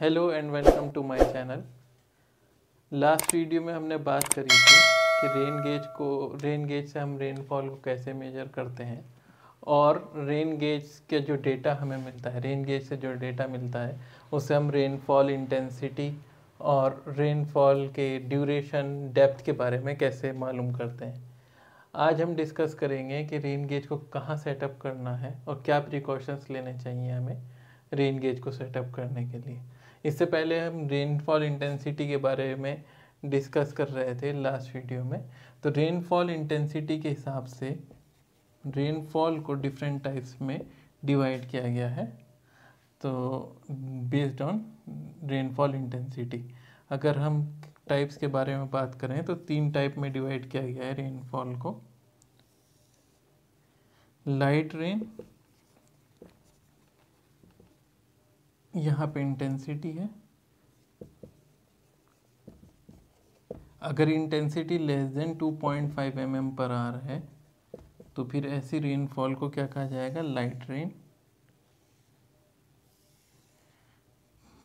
hello and welcome to my channel last video में हमने बात करी थी कि रेन गेज को रेन गेज से हम रेनफॉल को कैसे मेजर करते हैं और रेन गेज के जो डेटा हमें मिलता है रेन गेज से जो डेटा मिलता है उससे हम रेनफॉल इंटेंसिटी और रेनफॉल के ड्यूरेशन डेप्थ के बारे में कैसे मालूम करते हैं आज हम डिस्कस करेंगे कि रेन गेज को कहाँ सेटअप करना है और क्या प्रिकॉशंस लेने चाहिए हमें रेन गेज को सेटअप करने के लिए इससे पहले हम रेनफॉल इंटेंसिटी के बारे में डिस्कस कर रहे थे लास्ट वीडियो में तो रेनफॉल इंटेंसिटी के हिसाब से रेनफॉल को डिफरेंट टाइप्स में डिवाइड किया गया है तो बेस्ड ऑन रेनफॉल इंटेंसिटी अगर हम टाइप्स के बारे में बात करें तो तीन टाइप में डिवाइड किया गया है रेनफॉल को लाइट रेन यहाँ पे इंटेंसिटी है अगर intensity less than 2.5 point mm per hour है तो फिर ऐसी रेनफॉल को क्या कहा जाएगा लाइट रेन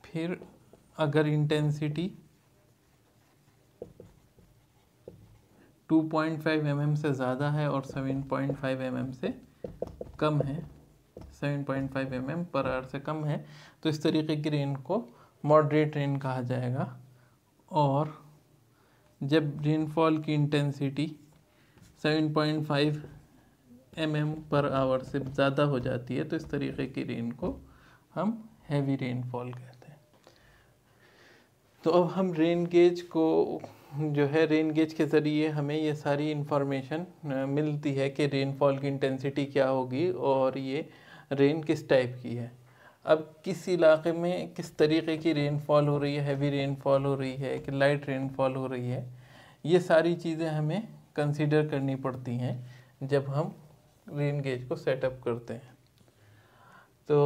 फिर अगर इंटेंसिटी 2.5 पॉइंट mm से ज़्यादा है और 7.5 पॉइंट mm से कम है seven point five M M per hour से कम है तो इस तरीके की रेन को मॉडरेट रेन कहा जाएगा और जब रेनफॉल की intensity seven point five M M per hour से ज़्यादा हो जाती है तो इस तरीके की रेन को हम हैवी रेनफॉल कहते हैं तो अब हम रेन गेज को जो है रेन गेज के ज़रिए हमें ये सारी इन्फॉर्मेशन मिलती है कि रेनफॉल की इंटेंसिटी क्या होगी और ये रेन किस टाइप की है अब किस इलाके में किस तरीके की रेनफॉल हो रही है हैवी रेनफॉल हो रही है कि लाइट रेनफॉल हो रही है ये सारी चीज़ें हमें कंसीडर करनी पड़ती हैं जब हम रेन गेज को सेटअप करते हैं तो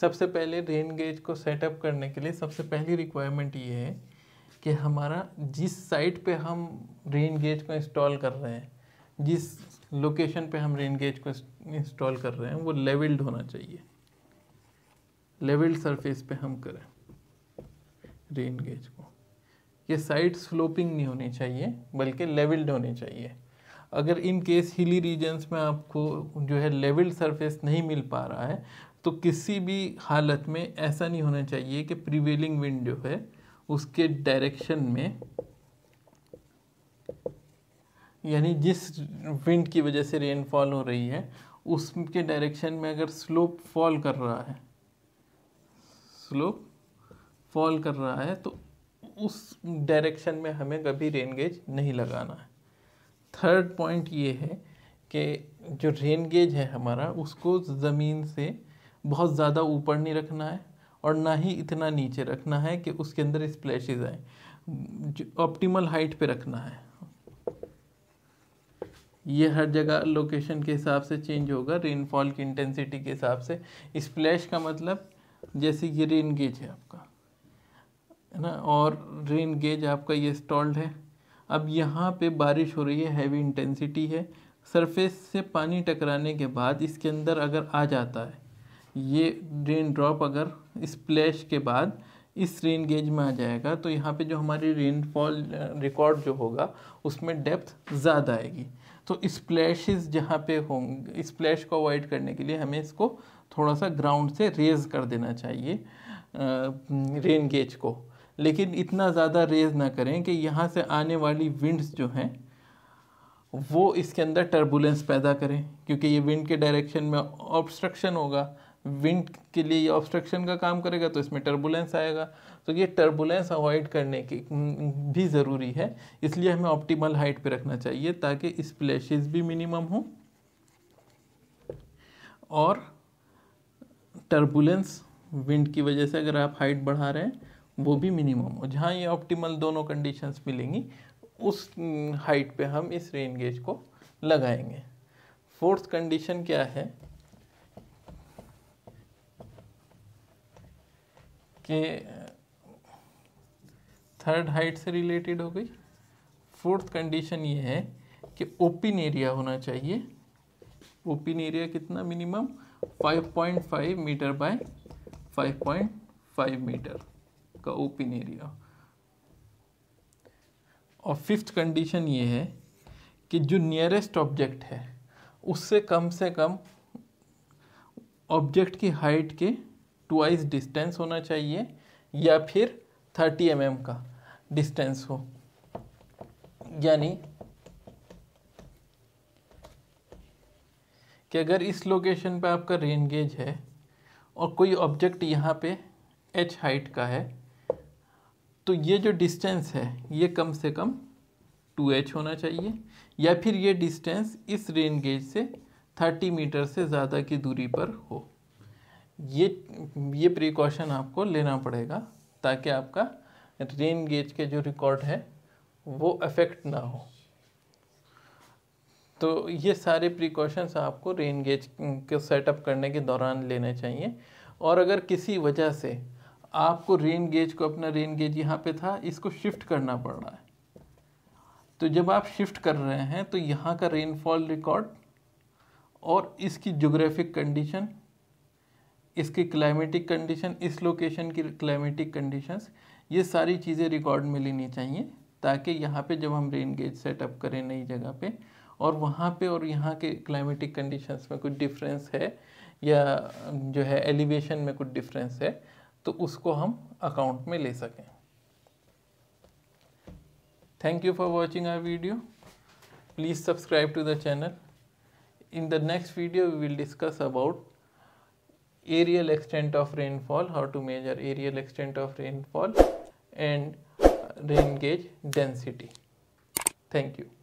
सबसे पहले रेन गेज को सेटअप करने के लिए सबसे पहली रिक्वायरमेंट ये है कि हमारा जिस साइट पे हम रेन गेज को इंस्टॉल कर रहे हैं जिस लोकेशन पे हम रेन गेज को इंस्टॉल कर रहे हैं वो लेवल्ड होना चाहिए लेवल्ड सरफेस पे हम करें रेन गेज को ये साइड स्लोपिंग नहीं होनी चाहिए बल्कि लेवल्ड होनी चाहिए अगर इन केस हिली रीजन्स में आपको जो है लेवल्ड सरफेस नहीं मिल पा रहा है तो किसी भी हालत में ऐसा नहीं होना चाहिए कि प्रिवेलिंग विंड जो है उसके डायरेक्शन में यानी जिस विंड की वजह से रेनफॉल हो रही है उसके डायरेक्शन में अगर स्लोप फॉल कर रहा है स्लोप फॉल कर रहा है तो उस डायरेक्शन में हमें कभी रेन गेज नहीं लगाना है थर्ड पॉइंट ये है कि जो रेन गेज है हमारा उसको ज़मीन से बहुत ज़्यादा ऊपर नहीं रखना है और ना ही इतना नीचे रखना है कि उसके अंदर स्प्लैशेज आए ऑप्टिमल हाइट पे रखना है ये हर जगह लोकेशन के हिसाब से चेंज होगा रेनफॉल की इंटेंसिटी के हिसाब से स्प्लैश का मतलब जैसे कि रेन गेज है आपका है ना और रेन गेज आपका ये स्टॉल्ड है अब यहाँ पे बारिश हो रही है हैवी इंटेंसिटी है सरफेस से पानी टकराने के बाद इसके अंदर अगर आ जाता है ये रेन ड्रॉप अगर स्प्लैश के बाद इस रेन गेज में आ जाएगा तो यहाँ पे जो हमारी रेनफॉल रिकॉर्ड जो होगा उसमें डेप्थ ज़्यादा आएगी तो स्प्लैशेस जहाँ पे होंगे स्प्लैश को अवॉइड करने के लिए हमें इसको थोड़ा सा ग्राउंड से रेज कर देना चाहिए रेन गेज को लेकिन इतना ज़्यादा रेज ना करें कि यहाँ से आने वाली विंड्स जो हैं वो इसके अंदर टर्बुलेंस पैदा करें क्योंकि ये विंड के डायरेक्शन में ऑब्स्ट्रक्शन होगा विंड के लिए ऑब्स्ट्रक्शन का काम करेगा तो इसमें टर्बुलेंस आएगा तो ये टर्बुलेंस अवॉइड करने की भी ज़रूरी है इसलिए हमें ऑप्टिमल हाइट पे रखना चाहिए ताकि स्प्लैशेस भी मिनिमम हो और टर्बुलेंस विंड की वजह से अगर आप हाइट बढ़ा रहे हैं वो भी मिनिमम हो जहाँ ये ऑप्टिमल दोनों कंडीशंस मिलेंगी उस हाइट पे हम इस रेन गेज को लगाएंगे फोर्थ कंडीशन क्या है कि थर्ड हाइट से रिलेटेड हो गई फोर्थ कंडीशन ये है कि ओपिन एरिया होना चाहिए ओपिन एरिया कितना मिनिमम 5.5 मीटर बाय 5.5 मीटर का ओपिन एरिया और फिफ्थ कंडीशन ये है कि जो नियरेस्ट ऑब्जेक्ट है उससे कम से कम ऑब्जेक्ट की हाइट के टुआइस डिस्टेंस होना चाहिए या फिर 30 एम mm का डिस्टेंस हो यानी कि अगर इस लोकेशन पे आपका रेन गेज है और कोई ऑब्जेक्ट यहाँ पे एच हाइट का है तो ये जो डिस्टेंस है ये कम से कम टू एच होना चाहिए या फिर ये डिस्टेंस इस रेन गेज से थर्टी मीटर से ज़्यादा की दूरी पर हो ये ये प्रिकॉशन आपको लेना पड़ेगा ताकि आपका रेन गेज के जो रिकॉर्ड है वो अफेक्ट ना हो तो ये सारे प्रिकॉशंस आपको रेन गेज के सेटअप करने के दौरान लेने चाहिए और अगर किसी वजह से आपको रेन गेज को अपना रेन गेज यहाँ पे था इसको शिफ्ट करना पड़ रहा है तो जब आप शिफ्ट कर रहे हैं तो यहाँ का रेनफॉल रिकॉर्ड और इसकी जोग्राफिक कंडीशन इसकी क्लाइमेटिक कंडीशन इस लोकेशन की क्लाइमेटिक कंडीशंस ये सारी चीज़ें रिकॉर्ड में लेनी चाहिए ताकि यहाँ पे जब हम रेन गेज सेटअप करें नई जगह पे और वहाँ पे और यहाँ के क्लाइमेटिक कंडीशंस में कुछ डिफरेंस है या जो है एलिवेशन में कुछ डिफरेंस है तो उसको हम अकाउंट में ले सकें thank you for watching our video please subscribe to the channel in the next video we will discuss about aerial extent of rainfall how to measure aerial extent of rainfall and rain gauge density thank you